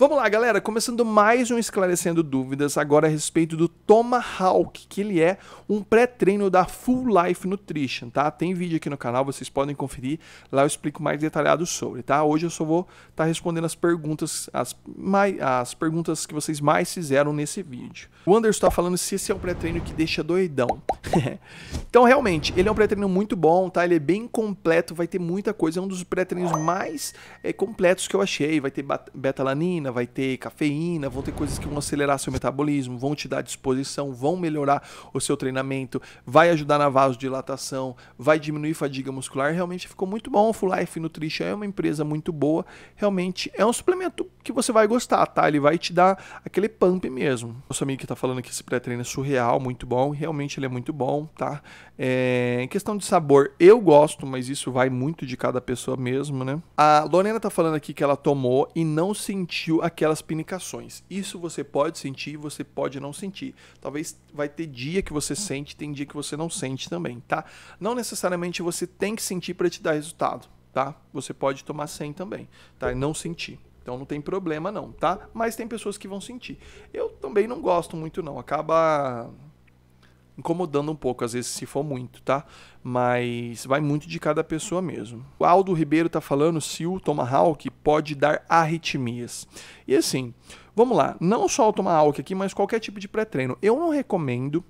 Vamos lá, galera, começando mais um esclarecendo dúvidas agora a respeito do Tomahawk, que ele é um pré-treino da Full Life Nutrition, tá? Tem vídeo aqui no canal, vocês podem conferir, lá eu explico mais detalhado sobre, tá? Hoje eu só vou estar tá respondendo as perguntas, as, mais, as perguntas que vocês mais fizeram nesse vídeo. O Anderson está falando se esse é um pré-treino que deixa doidão. então, realmente, ele é um pré-treino muito bom, tá? Ele é bem completo, vai ter muita coisa, é um dos pré-treinos mais é, completos que eu achei, vai ter beta-alanina, proteína, vai ter cafeína, vão ter coisas que vão acelerar seu metabolismo, vão te dar disposição, vão melhorar o seu treinamento, vai ajudar na vasodilatação, vai diminuir fadiga muscular. Realmente ficou muito bom. O Full Life Nutrition é uma empresa muito boa. Realmente é um suplemento que você vai gostar, tá? Ele vai te dar aquele pump mesmo. Nosso amigo que tá falando que esse pré-treino é surreal, muito bom. Realmente ele é muito bom, tá? É, em questão de sabor, eu gosto, mas isso vai muito de cada pessoa mesmo, né? A Lorena tá falando aqui que ela tomou e não sentiu aquelas pinicações. Isso você pode sentir, você pode não sentir. Talvez vai ter dia que você sente, tem dia que você não sente também, tá? Não necessariamente você tem que sentir para te dar resultado, tá? Você pode tomar sem também, tá? E não sentir. Então não tem problema não, tá? Mas tem pessoas que vão sentir. Eu também não gosto muito não, acaba incomodando um pouco às vezes se for muito, tá? Mas vai muito de cada pessoa mesmo. O Aldo Ribeiro tá falando se o Tomahawk pode dar arritmias. E assim, vamos lá, não só o Tomahawk aqui, mas qualquer tipo de pré-treino. Eu não recomendo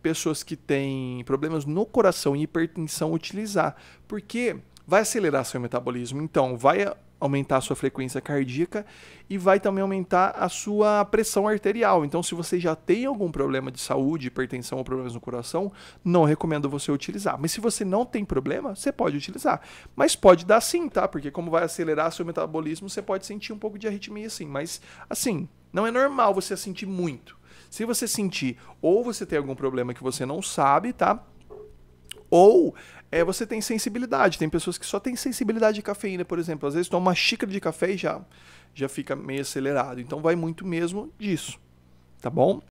pessoas que têm problemas no coração e hipertensão utilizar, porque vai acelerar seu metabolismo, então vai aumentar a sua frequência cardíaca e vai também aumentar a sua pressão arterial. Então, se você já tem algum problema de saúde, hipertensão ou problemas no coração, não recomendo você utilizar. Mas se você não tem problema, você pode utilizar. Mas pode dar sim, tá? Porque como vai acelerar seu metabolismo, você pode sentir um pouco de arritmia sim. Mas, assim, não é normal você sentir muito. Se você sentir ou você tem algum problema que você não sabe, tá? Ou é, você tem sensibilidade. Tem pessoas que só têm sensibilidade de cafeína, por exemplo. Às vezes toma uma xícara de café e já, já fica meio acelerado. Então vai muito mesmo disso. Tá bom?